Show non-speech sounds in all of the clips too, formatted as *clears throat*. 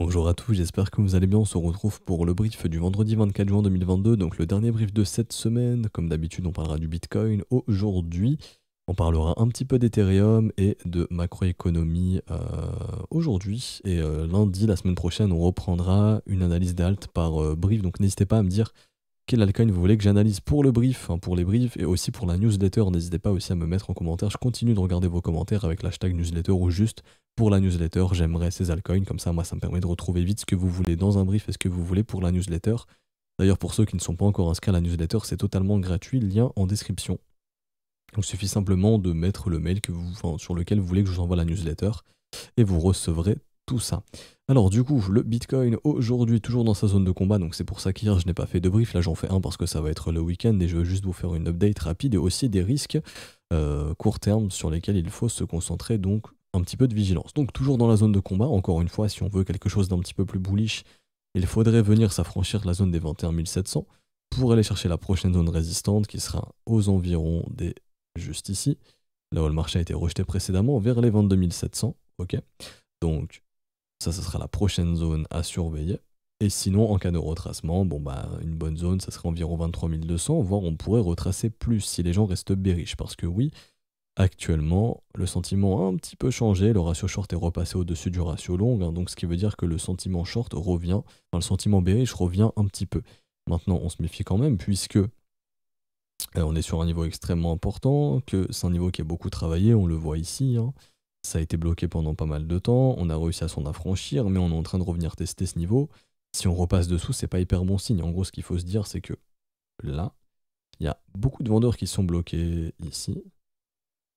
Bonjour à tous, j'espère que vous allez bien. On se retrouve pour le brief du vendredi 24 juin 2022, donc le dernier brief de cette semaine. Comme d'habitude, on parlera du Bitcoin aujourd'hui. On parlera un petit peu d'Ethereum et de macroéconomie euh, aujourd'hui. Et euh, lundi, la semaine prochaine, on reprendra une analyse d'alt par euh, brief. Donc n'hésitez pas à me dire quel altcoin vous voulez que j'analyse pour le brief, hein, pour les briefs et aussi pour la newsletter. N'hésitez pas aussi à me mettre en commentaire. Je continue de regarder vos commentaires avec l'hashtag newsletter ou juste pour la newsletter. J'aimerais ces altcoins. Comme ça, moi, ça me permet de retrouver vite ce que vous voulez dans un brief et ce que vous voulez pour la newsletter. D'ailleurs, pour ceux qui ne sont pas encore inscrits à la newsletter, c'est totalement gratuit. Lien en description. Il suffit simplement de mettre le mail que vous, sur lequel vous voulez que je vous envoie la newsletter et vous recevrez tout ça. Alors du coup, le Bitcoin aujourd'hui toujours dans sa zone de combat, donc c'est pour ça qu'hier je n'ai pas fait de brief, là j'en fais un parce que ça va être le week-end et je veux juste vous faire une update rapide et aussi des risques euh, court terme sur lesquels il faut se concentrer, donc un petit peu de vigilance. Donc toujours dans la zone de combat, encore une fois, si on veut quelque chose d'un petit peu plus bullish, il faudrait venir s'affranchir la zone des 21 700 pour aller chercher la prochaine zone résistante qui sera aux environs des juste ici, là où le marché a été rejeté précédemment, vers les 22 700. Ok, donc ça, ce sera la prochaine zone à surveiller. Et sinon, en cas de retracement, bon bah, une bonne zone, ça serait environ 23 200, voire on pourrait retracer plus si les gens restent bériches. Parce que oui, actuellement, le sentiment a un petit peu changé, le ratio short est repassé au-dessus du ratio long, hein, donc ce qui veut dire que le sentiment short revient, enfin le sentiment bearish revient un petit peu. Maintenant, on se méfie quand même, puisque euh, on est sur un niveau extrêmement important, que c'est un niveau qui est beaucoup travaillé, on le voit ici. Hein. Ça a été bloqué pendant pas mal de temps, on a réussi à s'en affranchir, mais on est en train de revenir tester ce niveau. Si on repasse dessous, c'est pas hyper bon signe. En gros, ce qu'il faut se dire, c'est que là, il y a beaucoup de vendeurs qui sont bloqués ici,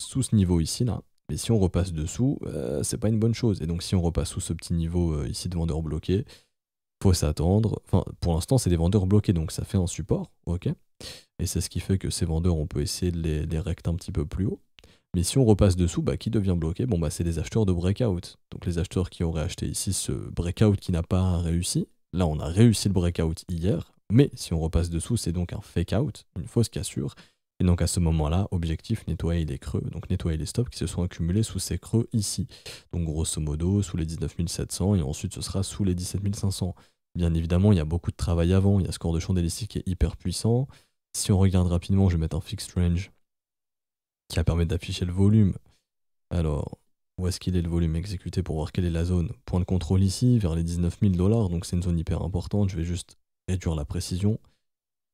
sous ce niveau ici, là. Mais si on repasse dessous, euh, c'est pas une bonne chose. Et donc, si on repasse sous ce petit niveau euh, ici de vendeurs bloqués, faut s'attendre. Enfin, pour l'instant, c'est des vendeurs bloqués, donc ça fait un support, ok Et c'est ce qui fait que ces vendeurs, on peut essayer de les, les recter un petit peu plus haut. Mais si on repasse dessous, bah, qui devient bloqué Bon, bah, c'est les acheteurs de breakout. Donc les acheteurs qui auraient acheté ici ce breakout qui n'a pas réussi. Là, on a réussi le breakout hier, mais si on repasse dessous, c'est donc un fake out, une fausse cassure. Et donc à ce moment-là, objectif, nettoyer les creux, donc nettoyer les stops qui se sont accumulés sous ces creux ici. Donc grosso modo, sous les 19 700 et ensuite ce sera sous les 17 500. Bien évidemment, il y a beaucoup de travail avant, il y a ce corps de champ ici qui est hyper puissant. Si on regarde rapidement, je vais mettre un fixed range qui va permettre d'afficher le volume. Alors, où est-ce qu'il est le volume exécuté pour voir quelle est la zone Point de contrôle ici, vers les 19 000 dollars, donc c'est une zone hyper importante. Je vais juste réduire la précision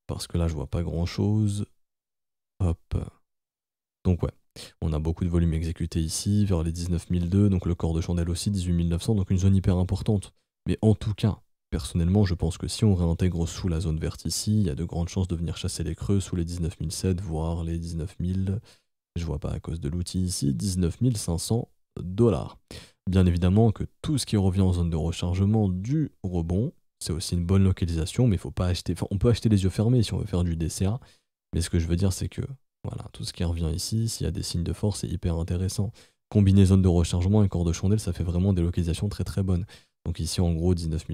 parce que là, je vois pas grand-chose. Hop. Donc ouais, on a beaucoup de volume exécuté ici, vers les 19 002, donc le corps de chandelle aussi, 18 900, donc une zone hyper importante. Mais en tout cas, personnellement, je pense que si on réintègre sous la zone verte ici, il y a de grandes chances de venir chasser les creux sous les 19 007, voire les 19 000 je vois pas à cause de l'outil ici, 19 500 dollars. Bien évidemment que tout ce qui revient en zone de rechargement du rebond, c'est aussi une bonne localisation, mais faut pas acheter. on peut acheter les yeux fermés si on veut faire du DCA. Mais ce que je veux dire, c'est que voilà, tout ce qui revient ici, s'il y a des signes de force, c'est hyper intéressant. Combiner zone de rechargement et corps de chandelle, ça fait vraiment des localisations très très bonnes. Donc ici, en gros, 19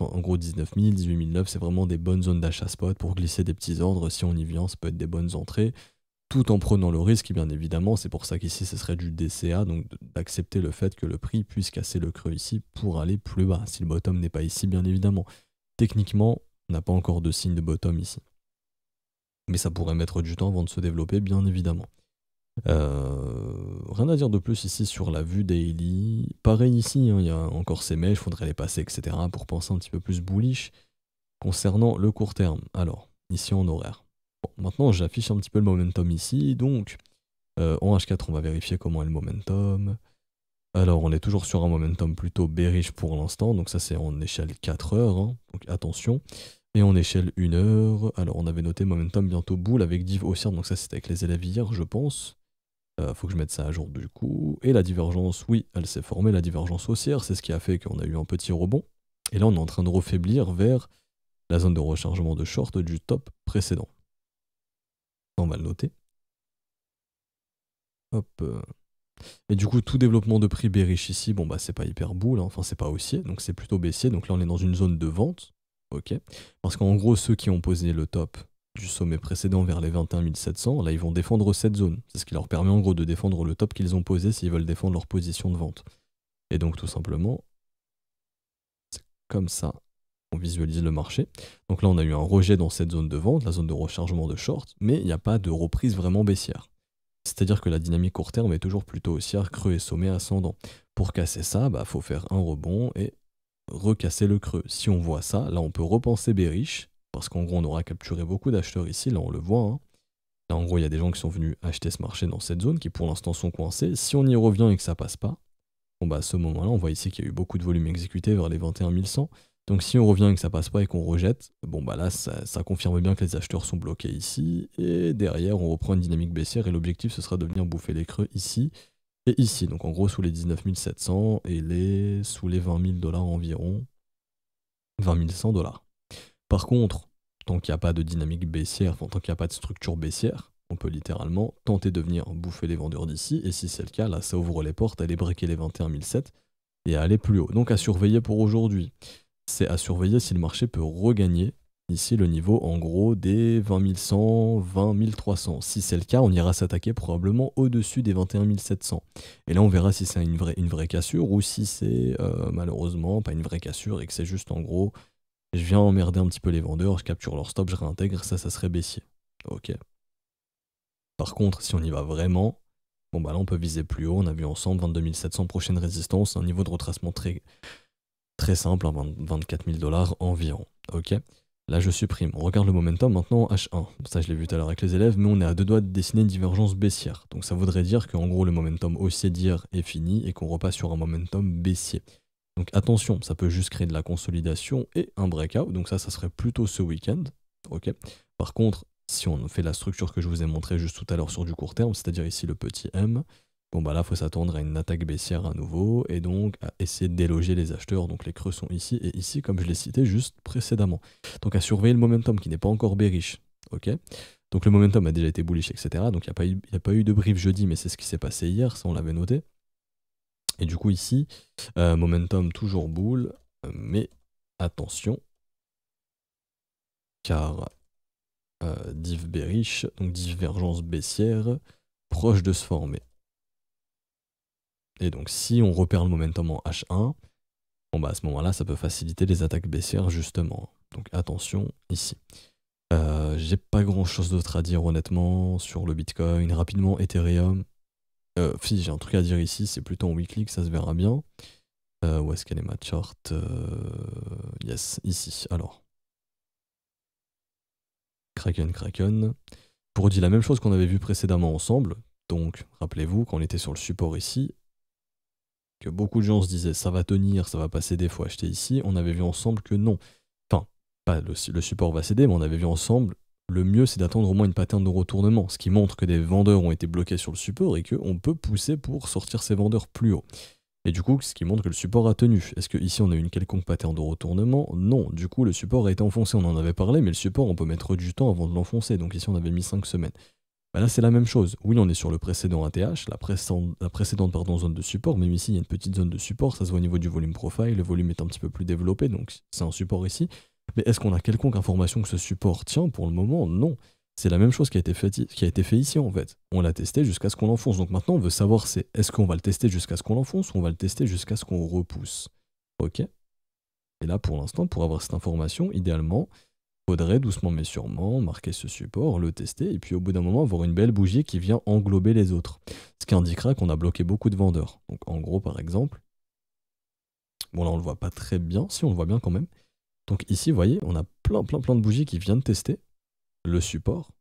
en gros 19 000, 18 c'est vraiment des bonnes zones d'achat spot pour glisser des petits ordres. Si on y vient, ça peut être des bonnes entrées tout en prenant le risque, bien évidemment, c'est pour ça qu'ici ce serait du DCA, donc d'accepter le fait que le prix puisse casser le creux ici pour aller plus bas, si le bottom n'est pas ici, bien évidemment. Techniquement, on n'a pas encore de signe de bottom ici. Mais ça pourrait mettre du temps avant de se développer, bien évidemment. Euh, rien à dire de plus ici sur la vue daily. Pareil ici, hein, il y a encore ces mèches, il faudrait les passer, etc. pour penser un petit peu plus bullish. Concernant le court terme, alors, ici en horaire. Bon, maintenant j'affiche un petit peu le momentum ici, donc euh, en H4 on va vérifier comment est le momentum. Alors on est toujours sur un momentum plutôt bearish pour l'instant, donc ça c'est en échelle 4 heures, hein, donc attention. Et en échelle 1 heure, alors on avait noté momentum bientôt boule avec div haussière, donc ça c'était avec les élèves hier je pense. Euh, faut que je mette ça à jour du coup. Et la divergence, oui, elle s'est formée, la divergence haussière, c'est ce qui a fait qu'on a eu un petit rebond. Et là, on est en train de refaiblir vers la zone de rechargement de short du top précédent. On va le noter. Hop. Euh. Et du coup, tout développement de prix bearish ici, bon bah c'est pas hyper boule, hein. enfin c'est pas haussier, donc c'est plutôt baissier. Donc là on est dans une zone de vente, ok Parce qu'en gros, ceux qui ont posé le top du sommet précédent vers les 21 700, là ils vont défendre cette zone. C'est ce qui leur permet en gros de défendre le top qu'ils ont posé s'ils veulent défendre leur position de vente. Et donc tout simplement, c'est comme ça visualise le marché. Donc là, on a eu un rejet dans cette zone de vente, la zone de rechargement de short, mais il n'y a pas de reprise vraiment baissière. C'est-à-dire que la dynamique court terme est toujours plutôt haussière, creux et sommet ascendant. Pour casser ça, il bah, faut faire un rebond et recasser le creux. Si on voit ça, là on peut repenser bearish, parce qu'en gros on aura capturé beaucoup d'acheteurs ici, là on le voit. Hein. Là en gros il y a des gens qui sont venus acheter ce marché dans cette zone, qui pour l'instant sont coincés. Si on y revient et que ça passe pas, bon bah à ce moment-là on voit ici qu'il y a eu beaucoup de volume exécuté vers les 21 100. Donc si on revient et que ça passe pas et qu'on rejette, bon bah là ça, confirme bien que les acheteurs sont bloqués ici, et derrière on reprend une dynamique baissière et l'objectif ce sera de venir bouffer les creux ici et ici, donc en gros sous les 19 700 et les sous les 20 000 dollars environ, 20 100 dollars. Par contre, tant qu'il n'y a pas de dynamique baissière, enfin, tant qu'il n'y a pas de structure baissière, on peut littéralement tenter de venir bouffer les vendeurs d'ici, et si c'est le cas, là ça ouvre les portes, aller breaker les 21 700 et à aller plus haut. Donc à surveiller pour aujourd'hui. C'est à surveiller si le marché peut regagner ici le niveau en gros des 20 100, 20 300. Si c'est le cas, on ira s'attaquer probablement au-dessus des 21 700. Et là, on verra si c'est une vraie, une vraie cassure ou si c'est euh, malheureusement pas une vraie cassure et que c'est juste en gros, je viens emmerder un petit peu les vendeurs, je capture leur stop, je réintègre, ça, ça serait baissier. Ok. Par contre, si on y va vraiment, bon bah là on peut viser plus haut, on a vu ensemble 22 700 prochaine résistance, un niveau de retracement très Très simple, 24 hein, 000 dollars environ. Ok Là, je supprime. On regarde le momentum maintenant H1. Ça, je l'ai vu tout à l'heure avec les élèves, mais on est à deux doigts de dessiner une divergence baissière. Donc, ça voudrait dire qu'en gros, le momentum haussier d'hier est fini et qu'on repasse sur un momentum baissier. Donc, attention, ça peut juste créer de la consolidation et un breakout. Donc, ça, ça serait plutôt ce week-end. Ok. Par contre, si on fait la structure que je vous ai montrée juste tout à l'heure sur du court terme, c'est-à-dire ici le petit M, Bon bah là, faut s'attendre à une attaque baissière à nouveau et donc à essayer de déloger les acheteurs. Donc les creux sont ici et ici, comme je l'ai cité juste précédemment. Donc à surveiller le momentum qui n'est pas encore bearish. Ok. Donc le momentum a déjà été bullish, etc. Donc il n'y a, pas eu de brief jeudi, mais c'est ce qui s'est passé hier, ça on l'avait noté. Et du coup ici, euh, momentum toujours boule, mais attention, car euh, div bearish, donc divergence baissière, proche de se former. Et donc si on repère le momentum en H1, bon bah à ce moment-là, ça peut faciliter les attaques baissières justement. Donc attention ici. Euh, j'ai pas grand-chose d'autre à dire honnêtement sur le Bitcoin. Rapidement, Ethereum. Euh, si j'ai un truc à dire ici, c'est plutôt en weekly que ça se verra bien. Euh, où est-ce qu'elle est ma chart Yes, ici. Alors. Kraken, Kraken. Pour dire la même chose qu'on avait vu précédemment ensemble, donc rappelez-vous, quand on était sur le support ici, que beaucoup de gens se disaient ça va tenir, ça va pas céder, faut acheter ici, on avait vu ensemble que non. Enfin, pas le, support va céder, mais on avait vu ensemble le mieux c'est d'attendre au moins une pattern de retournement, ce qui montre que des vendeurs ont été bloqués sur le support et qu'on peut pousser pour sortir ces vendeurs plus haut. Et du coup, ce qui montre que le support a tenu. Est-ce que ici on a eu une quelconque pattern de retournement Non. Du coup, le support a été enfoncé. On en avait parlé, mais le support, on peut mettre du temps avant de l'enfoncer. Donc ici, on avait mis 5 semaines. Bah là, c'est la même chose. Oui, on est sur le précédent ATH, la, précédente, zone de support, même ici, il y a une petite zone de support, ça se voit au niveau du volume profile, le volume est un petit peu plus développé, donc c'est un support ici. Mais est-ce qu'on a quelconque information que ce support tient Pour le moment, non. C'est la même chose qui a été fait, qui a été fait ici, en fait. On l'a testé jusqu'à ce qu'on l'enfonce. Donc maintenant, on veut savoir, c'est est-ce qu'on va le tester jusqu'à ce qu'on l'enfonce ou on va le tester jusqu'à ce qu'on repousse Ok Et là, pour l'instant, pour avoir cette information, idéalement, Faudrait doucement mais sûrement marquer ce support, le tester, et puis au bout d'un moment avoir une belle bougie qui vient englober les autres. Ce qui indiquera qu'on a bloqué beaucoup de vendeurs. Donc en gros par exemple, bon là on le voit pas très bien, si on le voit bien quand même. Donc ici vous voyez, on a plein plein plein de bougies qui viennent tester le support,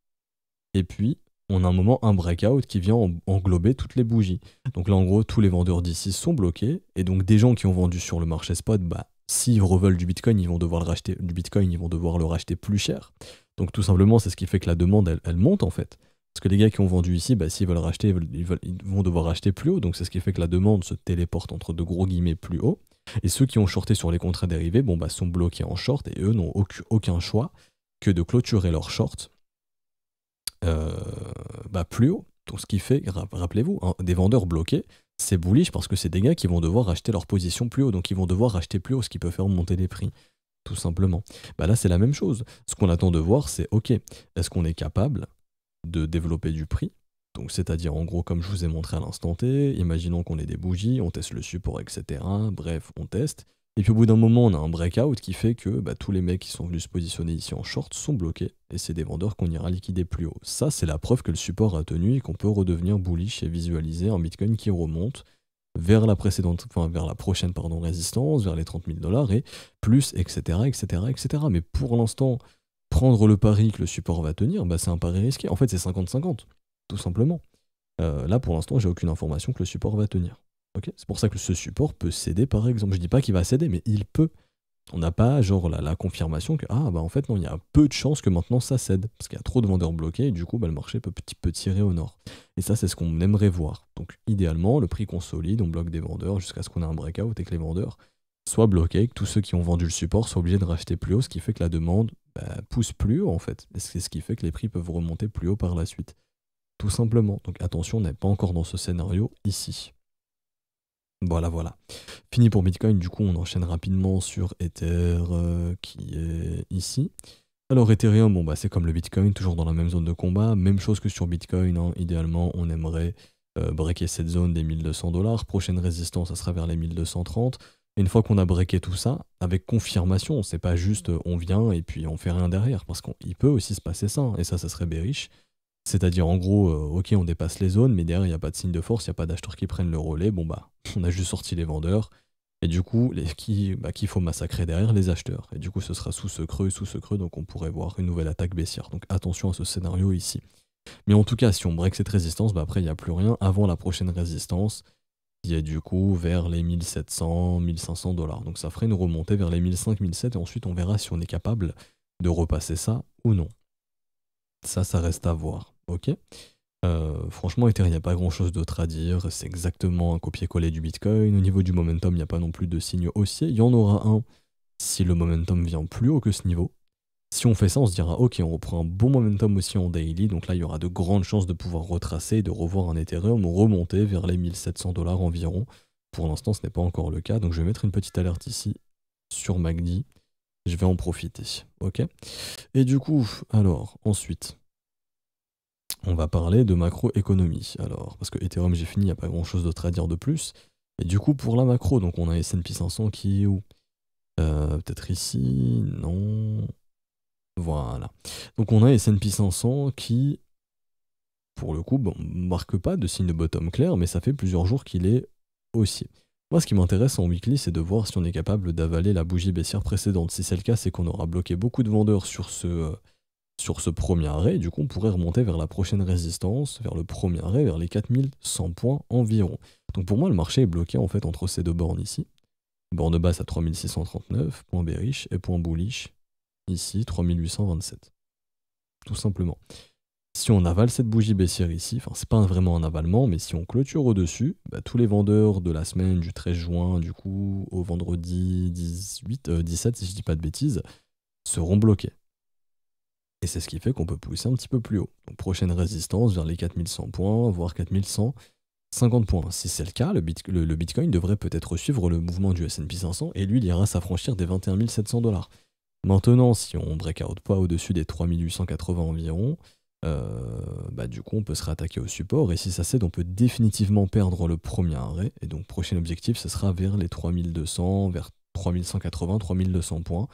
et puis on a un moment un breakout qui vient englober toutes les bougies. Donc là, en gros, tous les vendeurs d'ici sont bloqués. Et donc, des gens qui ont vendu sur le marché spot, bah, s'ils reveulent du Bitcoin, ils vont devoir le racheter, du Bitcoin, ils vont devoir le racheter plus cher. Donc tout simplement, c'est ce qui fait que la demande, elle, monte en fait. Parce que les gars qui ont vendu ici, bah, s'ils veulent racheter, ils, vont devoir racheter plus haut. Donc c'est ce qui fait que la demande se téléporte entre de gros guillemets plus haut. Et ceux qui ont shorté sur les contrats dérivés, bon, bah, sont bloqués en short et eux n'ont aucun choix que de clôturer leur short euh, bah, plus haut. Donc ce qui fait, rappelez-vous, hein, des vendeurs bloqués, c'est bullish parce que c'est des gars qui vont devoir acheter leur position plus haut, donc ils vont devoir acheter plus haut, ce qui peut faire monter les prix, tout simplement. Bah là, c'est la même chose. Ce qu'on attend de voir, c'est ok, est-ce qu'on est capable de développer du prix donc, c'est-à-dire, en gros, comme je vous ai montré à l'instant T, imaginons qu'on ait des bougies, on teste le support, etc. Bref, on teste. Et puis au bout d'un moment, on a un breakout qui fait que bah, tous les mecs qui sont venus se positionner ici en short sont bloqués, et c'est des vendeurs qu'on ira liquider plus haut. Ça, c'est la preuve que le support a tenu et qu'on peut redevenir bullish et visualiser un Bitcoin qui remonte vers la précédente, vers la prochaine pardon, résistance, vers les 30 000 dollars et plus, etc., etc., etc. Mais pour l'instant, prendre le pari que le support va tenir, bah, c'est un pari risqué. En fait, c'est 50-50, tout simplement. Euh, là, pour l'instant, j'ai aucune information que le support va tenir c'est pour ça que ce support peut céder, par exemple. Je dis pas qu'il va céder, mais il peut. On n'a pas genre la, la, confirmation que ah bah en fait il y a peu de chances que maintenant ça cède, parce qu'il y a trop de vendeurs bloqués et du coup bah, le marché peut petit peu tirer au nord. Et ça c'est ce qu'on aimerait voir. Donc idéalement le prix consolide, on bloque des vendeurs jusqu'à ce qu'on ait un breakout et que les vendeurs soient bloqués, que tous ceux qui ont vendu le support soient obligés de racheter plus haut, ce qui fait que la demande bah, pousse plus haut en fait. c'est ce qui fait que les prix peuvent remonter plus haut par la suite. Tout simplement. Donc attention, on n'est pas encore dans ce scénario ici. Voilà, voilà. Fini pour Bitcoin, du coup, on enchaîne rapidement sur Ether euh, qui est ici. Alors Ethereum, bon, bah, c'est comme le Bitcoin, toujours dans la même zone de combat, même chose que sur Bitcoin, hein. idéalement on aimerait euh, breaker cette zone des 1200 dollars, prochaine résistance, ça sera vers les 1230. une fois qu'on a breaké tout ça, avec confirmation, c'est pas juste euh, on vient et puis on fait rien derrière, parce qu'il peut aussi se passer ça, hein, et ça, ça serait bériche. C'est-à-dire, en gros, euh, ok, on dépasse les zones, mais derrière, il n'y a pas de signe de force, il n'y a pas d'acheteurs qui prennent le relais. Bon, bah, on a juste sorti les vendeurs. Et du coup, les, qui, bah, qu'il faut massacrer derrière les acheteurs. Et du coup, ce sera sous ce creux, sous ce creux, donc on pourrait voir une nouvelle attaque baissière. Donc attention à ce scénario ici. Mais en tout cas, si on break cette résistance, bah après, il n'y a plus rien avant la prochaine résistance, qui est du coup vers les 1700, 1500 dollars. Donc ça ferait une remontée vers les 1500, 1700, et ensuite on verra si on est capable de repasser ça ou non. Ça, ça reste à voir. Ok. Euh, franchement, Ethereum, il n'y a pas grand chose d'autre à dire. C'est exactement un copier-coller du Bitcoin. Au niveau du momentum, il n'y a pas non plus de signe haussier. Il y en aura un si le momentum vient plus haut que ce niveau. Si on fait ça, on se dira ok, on reprend un bon momentum aussi en daily. Donc là, il y aura de grandes chances de pouvoir retracer et de revoir un Ethereum remonter vers les 1700 dollars environ. Pour l'instant, ce n'est pas encore le cas. Donc je vais mettre une petite alerte ici sur Magdi. Je vais en profiter. Ok Et du coup, alors, ensuite on va parler de macroéconomie. Alors, parce que Ethereum, j'ai fini, il n'y a pas grand chose d'autre à dire de plus. Et du coup, pour la macro, donc on a S&P 500 qui est où euh, Peut-être ici Non. Voilà. Donc on a S&P 500 qui, pour le coup, ne marque pas de signe de bottom clair, mais ça fait plusieurs jours qu'il est haussier. Moi, ce qui m'intéresse en weekly, c'est de voir si on est capable d'avaler la bougie baissière précédente. Si c'est le cas, c'est qu'on aura bloqué beaucoup de vendeurs sur ce... Euh, sur ce premier arrêt, du coup, on pourrait remonter vers la prochaine résistance, vers le premier arrêt, vers les 4100 points environ. Donc pour moi, le marché est bloqué en fait entre ces deux bornes ici. Borne basse à 3639, point bearish et point bullish ici 3827. Tout simplement. Si on avale cette bougie baissière ici, enfin c'est pas vraiment un avalement, mais si on clôture au-dessus, bah, tous les vendeurs de la semaine du 13 juin du coup au vendredi 18, 17 euh, si je dis pas de bêtises, seront bloqués. Et c'est ce qui fait qu'on peut pousser un petit peu plus haut. Donc, prochaine résistance vers les 4100 points, voire 4150 points. Si c'est le cas, le, Bitcoin devrait peut-être suivre le mouvement du S&P 500 et lui, il ira s'affranchir des 21 700 dollars. Maintenant, si on break out pas au-dessus des 3880 environ, euh, bah, du coup on peut se réattaquer au support et si ça cède on peut définitivement perdre le premier arrêt et donc prochain objectif ce sera vers les 3200 vers 3180 3200 points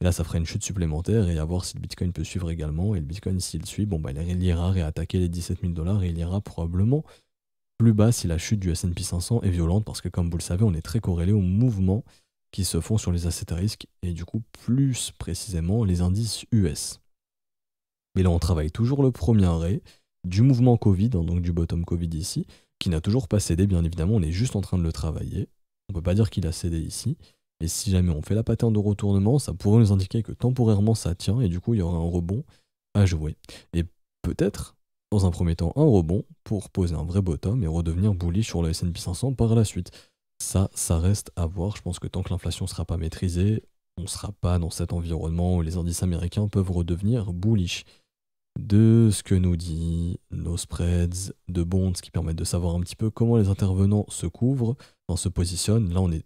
et là, ça ferait une chute supplémentaire et à voir si le Bitcoin peut suivre également. Et le Bitcoin, s'il suit, bon, bah, il ira réattaquer les 17 000 dollars et il ira probablement plus bas si la chute du S&P 500 est violente parce que, comme vous le savez, on est très corrélé aux mouvements qui se font sur les assets à risque et du coup, plus précisément, les indices US. Mais là, on travaille toujours le premier arrêt du mouvement Covid, hein, donc du bottom Covid ici, qui n'a toujours pas cédé, bien évidemment, on est juste en train de le travailler. On ne peut pas dire qu'il a cédé ici. Et si jamais on fait la pattern de retournement, ça pourrait nous indiquer que temporairement ça tient et du coup il y aura un rebond à jouer. Et peut-être, dans un premier temps, un rebond pour poser un vrai bottom et redevenir bullish sur le S&P 500 par la suite. Ça, ça reste à voir. Je pense que tant que l'inflation ne sera pas maîtrisée, on ne sera pas dans cet environnement où les indices américains peuvent redevenir bullish. De ce que nous dit nos spreads de bonds qui permettent de savoir un petit peu comment les intervenants se couvrent, se positionnent. Là, on est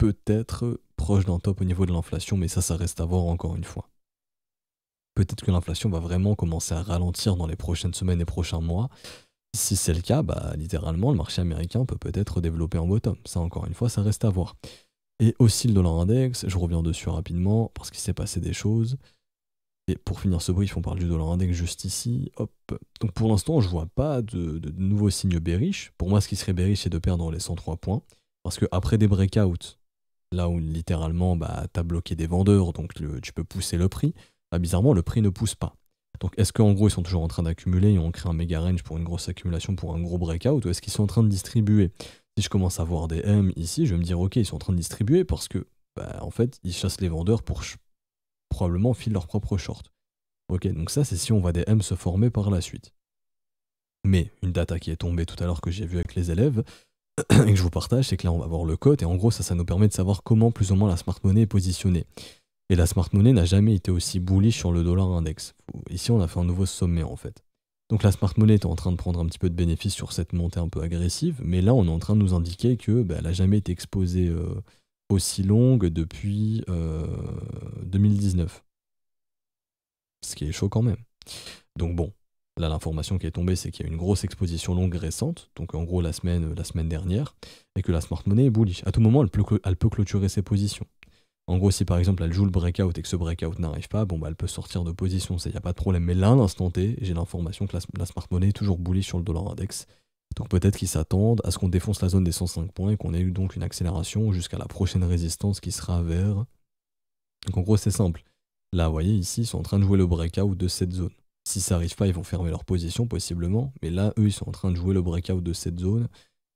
peut-être proche d'un top au niveau de l'inflation, mais ça, ça reste à voir encore une fois. Peut-être que l'inflation va vraiment commencer à ralentir dans les prochaines semaines et prochains mois. Si c'est le cas, bah, littéralement, le marché américain peut peut-être développer en bottom. Ça, encore une fois, ça reste à voir. Et aussi le dollar index, je reviens dessus rapidement parce qu'il s'est passé des choses. Et pour finir ce brief, on parle du dollar index juste ici. Hop. Donc pour l'instant, je vois pas de, nouveaux signes bearish. Pour moi, ce qui serait bearish, c'est de perdre les 103 points. Parce que après des breakouts là où littéralement, bah, tu as bloqué des vendeurs, donc tu peux pousser le prix, bah, bizarrement, le prix ne pousse pas. Donc est-ce qu'en gros, ils sont toujours en train d'accumuler Ils ont crée un méga range pour une grosse accumulation, pour un gros breakout, ou est-ce qu'ils sont en train de distribuer Si je commence à voir des M ici, je vais me dire, ok, ils sont en train de distribuer parce que, bah, en fait, ils chassent les vendeurs pour probablement filer leur propre short. Ok, donc ça, c'est si on voit des M se former par la suite. Mais une data qui est tombée tout à l'heure que j'ai vue avec les élèves, *clears throat* et que je vous partage, c'est que là on va voir le code et en gros ça, ça nous permet de savoir comment plus ou moins la smart money est positionnée. Et la smart money n'a jamais été aussi bullish sur le dollar index. Ici on a fait un nouveau sommet en fait. Donc la smart money est en train de prendre un petit peu de bénéfice sur cette montée un peu agressive, mais là on est en train de nous indiquer que bah, elle n'a jamais été exposée euh, aussi longue depuis 2019. Euh, Ce qui est chaud quand même. Donc bon, Là, l'information qui est tombée, c'est qu'il y a une grosse exposition longue récente, donc en gros la semaine, la semaine dernière, et que la smart money est bullish. À tout moment, elle peut, clôturer ses positions. En gros, si par exemple elle joue le breakout et que ce breakout n'arrive pas, bon bah elle peut sortir de position, il n'y a pas de problème. Mais là, à l'instant T, j'ai l'information que la, la, smart money est toujours bullish sur le dollar index. Donc peut-être qu'ils s'attendent à ce qu'on défonce la zone des 105 points et qu'on ait eu donc une accélération jusqu'à la prochaine résistance qui sera vers. Donc en gros, c'est simple. Là, vous voyez, ici, ils sont en train de jouer le breakout de cette zone. Si ça arrive pas, ils vont fermer leur position possiblement. Mais là, eux, ils sont en train de jouer le breakout de cette zone.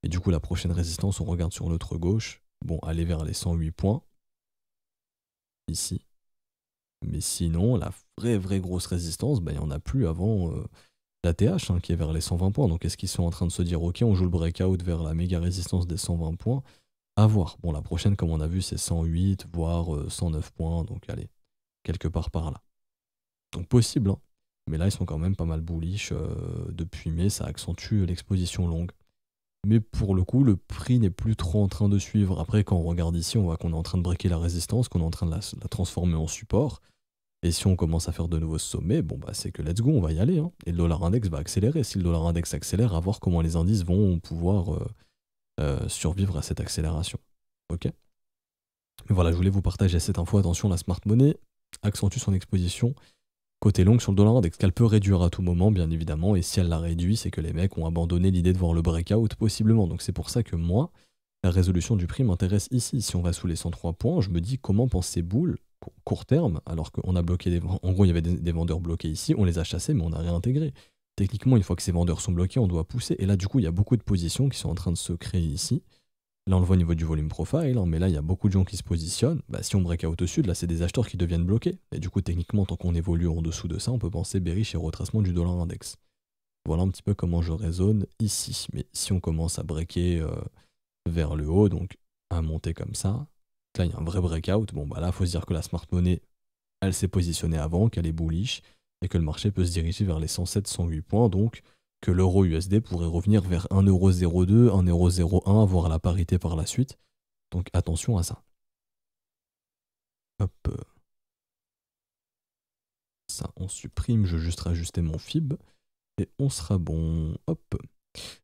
Et du coup, la prochaine résistance, on regarde sur l'autre gauche. Bon, aller vers les 108 points. Ici. Mais sinon, la vraie, vraie grosse résistance, bah, il n'y en a plus avant euh, la TH hein, qui est vers les 120 points. Donc, est-ce qu'ils sont en train de se dire, OK, on joue le breakout vers la méga résistance des 120 points À voir. Bon, la prochaine, comme on a vu, c'est 108, voire 109 euh, points. Donc, allez, quelque part par là. Donc, possible, hein mais là, ils sont quand même pas mal bullish. Euh, depuis mai, ça accentue l'exposition longue. Mais pour le coup, le prix n'est plus trop en train de suivre. Après, quand on regarde ici, on voit qu'on est en train de breaker la résistance, qu'on est en train de la, transformer en support. Et si on commence à faire de nouveaux sommets, bon bah c'est que let's go, on va y aller. Hein. Et le dollar index va accélérer. Si le dollar index accélère, à voir comment les indices vont pouvoir euh, euh, survivre à cette accélération. Ok Voilà, je voulais vous partager cette info. Attention, la smart money accentue son exposition Côté long sur le dollar index, qu'elle peut réduire à tout moment, bien évidemment, et si elle la réduit, c'est que les mecs ont abandonné l'idée de voir le breakout possiblement. Donc c'est pour ça que moi, la résolution du prix m'intéresse ici. Si on va sous les 103 points, je me dis comment penser boule court terme, alors qu'on a bloqué des... En gros, il y avait des, vendeurs bloqués ici, on les a chassés, mais on a réintégré. Techniquement, une fois que ces vendeurs sont bloqués, on doit pousser. Et là, du coup, il y a beaucoup de positions qui sont en train de se créer ici. Là, on le voit au niveau du volume profile, hein, mais là, il y a beaucoup de gens qui se positionnent. Bah, si on break out au sud, là, c'est des acheteurs qui deviennent bloqués. Et du coup, techniquement, tant qu'on évolue en dessous de ça, on peut penser bearish et retracement du dollar index. Voilà un petit peu comment je raisonne ici. Mais si on commence à breaker euh, vers le haut, donc à monter comme ça, là, il y a un vrai breakout. Bon, bah là, faut se dire que la smart money, elle s'est positionnée avant, qu'elle est bullish, et que le marché peut se diriger vers les 107, 108 points. Donc, que l'euro USD pourrait revenir vers 1,02€, 1,01€, voire la parité par la suite. Donc attention à ça. Hop. Euh. Ça, on supprime, je vais juste rajuster mon fib. Et on sera bon. Hop.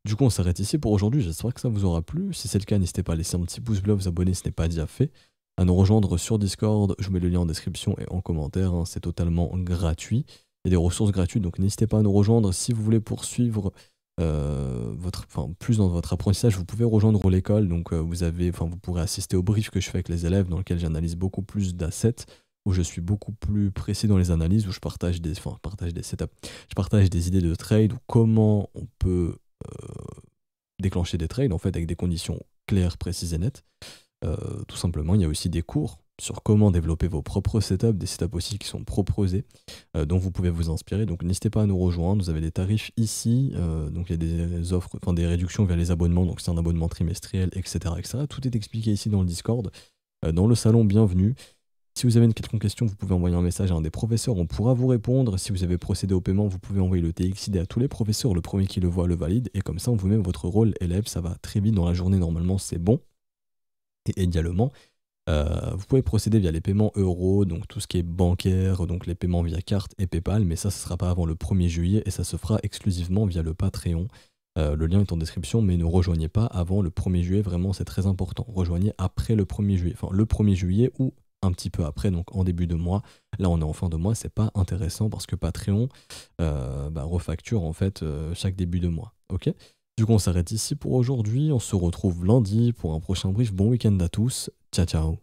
Du coup, on s'arrête ici pour aujourd'hui. J'espère que ça vous aura plu. Si c'est le cas, n'hésitez pas à laisser un petit pouce bleu, vous abonner, ce n'est pas déjà fait. À nous rejoindre sur Discord. Je vous mets le lien en description et en commentaire. Hein. C'est totalement gratuit. Il y a des ressources gratuites, donc n'hésitez pas à nous rejoindre. Si vous voulez poursuivre euh, votre, enfin, plus dans votre apprentissage, vous pouvez rejoindre l'école. Donc, euh, vous, avez, enfin, vous pourrez assister au brief que je fais avec les élèves, dans lequel j'analyse beaucoup plus d'assets, où je suis beaucoup plus précis dans les analyses, où je partage des, enfin, partage des setups, je partage des idées de trade, ou comment on peut euh, déclencher des trades, en fait, avec des conditions claires, précises et nettes. tout simplement, il y a aussi des cours sur comment développer vos propres setups, des setups aussi qui sont proposés, euh, dont vous pouvez vous inspirer. Donc n'hésitez pas à nous rejoindre, vous avez des tarifs ici, euh, donc il y a des offres, enfin des réductions vers les abonnements, donc c'est un abonnement trimestriel, etc., etc. Tout est expliqué ici dans le Discord, euh, dans le salon, bienvenue. Si vous avez une quelconque question, vous pouvez envoyer un message à un des professeurs, on pourra vous répondre. Si vous avez procédé au paiement, vous pouvez envoyer le TXID à tous les professeurs, le premier qui le voit le valide, et comme ça on vous met votre rôle élève, ça va très vite dans la journée, normalement c'est bon. Et également, euh, vous pouvez procéder via les paiements euros, donc tout ce qui est bancaire, donc les paiements via carte et PayPal, mais ça, ce ne sera pas avant le 1er juillet et ça se fera exclusivement via le Patreon. Euh, le lien est en description, mais ne rejoignez pas avant le 1er juillet, vraiment, c'est très important. Rejoignez après le 1er juillet, enfin le 1er juillet ou un petit peu après, donc en début de mois. Là, on est en fin de mois, c'est pas intéressant parce que Patreon euh, bah, refacture en fait chaque début de mois. Ok du coup, on s'arrête ici pour aujourd'hui. On se retrouve lundi pour un prochain brief. Bon week-end à tous 就走。